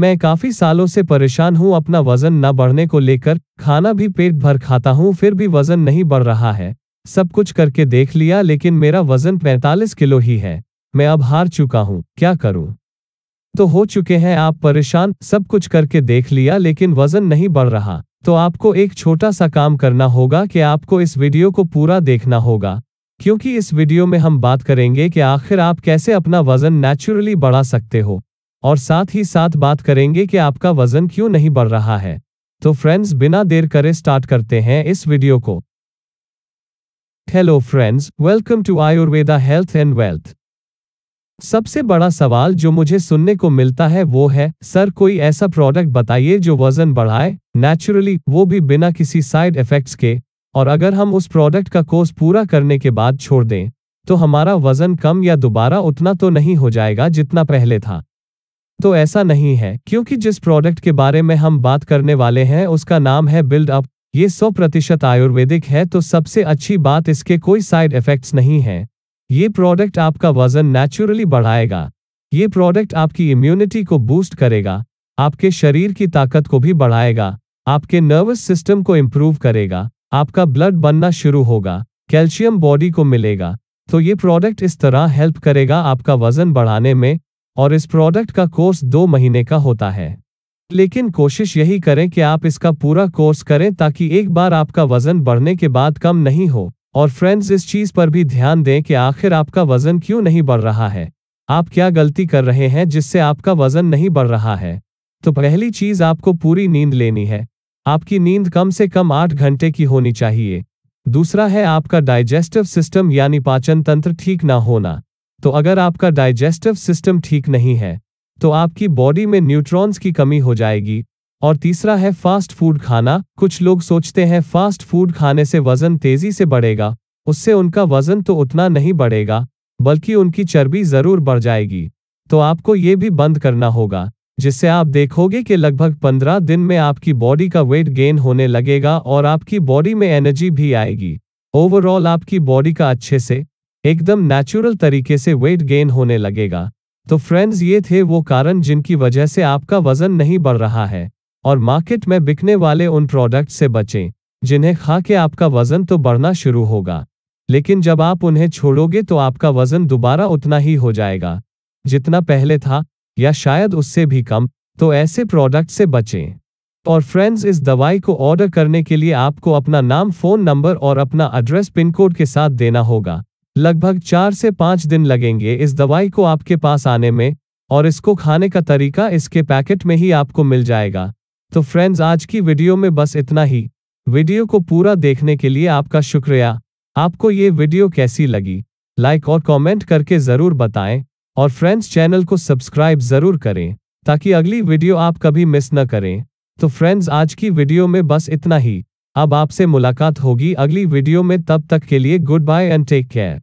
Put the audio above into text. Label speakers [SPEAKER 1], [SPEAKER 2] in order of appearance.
[SPEAKER 1] मैं काफी सालों से परेशान हूँ अपना वजन न बढ़ने को लेकर खाना भी पेट भर खाता हूँ फिर भी वजन नहीं बढ़ रहा है सब कुछ करके देख लिया लेकिन मेरा वजन 45 किलो ही है मैं अब हार चुका हूँ क्या करूँ तो हो चुके हैं आप परेशान सब कुछ करके देख लिया लेकिन वजन नहीं बढ़ रहा तो आपको एक छोटा सा काम करना होगा कि आपको इस वीडियो को पूरा देखना होगा क्योंकि इस वीडियो में हम बात करेंगे कि आखिर आप कैसे अपना वजन नेचुरली बढ़ा सकते हो और साथ ही साथ बात करेंगे कि आपका वजन क्यों नहीं बढ़ रहा है तो फ्रेंड्स बिना देर करे स्टार्ट करते हैं इस वीडियो को hello friends welcome to Ayurveda health and wealth सबसे बड़ा सवाल जो मुझे सुनने को मिलता है वो है सर कोई ऐसा प्रोडक्ट बताइए जो वजन बढ़ाए नेचुरली वो भी बिना किसी साइड इफेक्ट्स के और अगर हम उस प्रोडक्ट का कोर्स पूरा करने के बाद छोड़ दें तो हमारा वजन कम या दोबारा उतना तो नहीं हो जाएगा जितना पहले था तो ऐसा नहीं है क्योंकि जिस प्रोडक्ट के बारे में हम बात करने वाले हैं उसका नाम है बिल्ड अप ये 100 प्रतिशत आयुर्वेदिक है तो सबसे अच्छी बात इसके कोई साइड इफेक्ट्स नहीं है ये प्रोडक्ट आपका वजन नेचुरली बढ़ाएगा ये प्रोडक्ट आपकी इम्यूनिटी को बूस्ट करेगा आपके शरीर की ताकत को भी बढ़ाएगा आपके नर्वस सिस्टम को इम्प्रूव करेगा आपका ब्लड बनना शुरू होगा कैल्शियम बॉडी को मिलेगा तो ये प्रोडक्ट इस तरह हेल्प करेगा आपका वजन बढ़ाने में और इस प्रोडक्ट का कोर्स दो महीने का होता है लेकिन कोशिश यही करें कि आप इसका पूरा कोर्स करें ताकि एक बार आपका वजन बढ़ने के बाद कम नहीं हो और फ्रेंड्स इस चीज पर भी ध्यान दें कि आखिर आपका वजन क्यों नहीं बढ़ रहा है आप क्या गलती कर रहे हैं जिससे आपका वजन नहीं बढ़ रहा है तो पहली चीज आपको पूरी नींद लेनी है आपकी नींद कम से कम आठ घंटे की होनी चाहिए दूसरा है आपका डाइजेस्टिव सिस्टम यानी पाचन तंत्र ठीक ना होना तो अगर आपका डाइजेस्टिव सिस्टम ठीक नहीं है तो आपकी बॉडी में न्यूट्रॉन्स की कमी हो जाएगी और तीसरा है फास्ट फूड खाना कुछ लोग सोचते हैं फास्ट फूड खाने से वजन तेजी से बढ़ेगा उससे उनका वजन तो उतना नहीं बढ़ेगा बल्कि उनकी चर्बी जरूर बढ़ जाएगी तो आपको ये भी बंद करना होगा जिससे आप देखोगे कि लगभग पंद्रह दिन में आपकी बॉडी का वेट गेन होने लगेगा और आपकी बॉडी में एनर्जी भी आएगी ओवरऑल आपकी बॉडी का अच्छे से एकदम नेचुरल तरीके से वेट गेन होने लगेगा तो फ्रेंड्स ये थे वो कारण जिनकी वजह से आपका वजन नहीं बढ़ रहा है और मार्केट में बिकने वाले उन प्रोडक्ट से बचें जिन्हें खा के आपका वजन तो बढ़ना शुरू होगा लेकिन जब आप उन्हें छोड़ोगे तो आपका वजन दोबारा उतना ही हो जाएगा जितना पहले था या शायद उससे भी कम तो ऐसे प्रोडक्ट से बचें और फ्रेंड्स इस दवाई को ऑर्डर करने के लिए आपको अपना नाम फ़ोन नंबर और अपना एड्रेस पिन कोड के साथ देना होगा लगभग चार से पाँच दिन लगेंगे इस दवाई को आपके पास आने में और इसको खाने का तरीका इसके पैकेट में ही आपको मिल जाएगा तो फ्रेंड्स आज की वीडियो में बस इतना ही वीडियो को पूरा देखने के लिए आपका शुक्रिया आपको ये वीडियो कैसी लगी लाइक और कमेंट करके ज़रूर बताएं और फ्रेंड्स चैनल को सब्सक्राइब ज़रूर करें ताकि अगली वीडियो आप कभी मिस न करें तो फ्रेंड्स आज की वीडियो में बस इतना ही अब आपसे मुलाकात होगी अगली वीडियो में तब तक के लिए goodbye and take care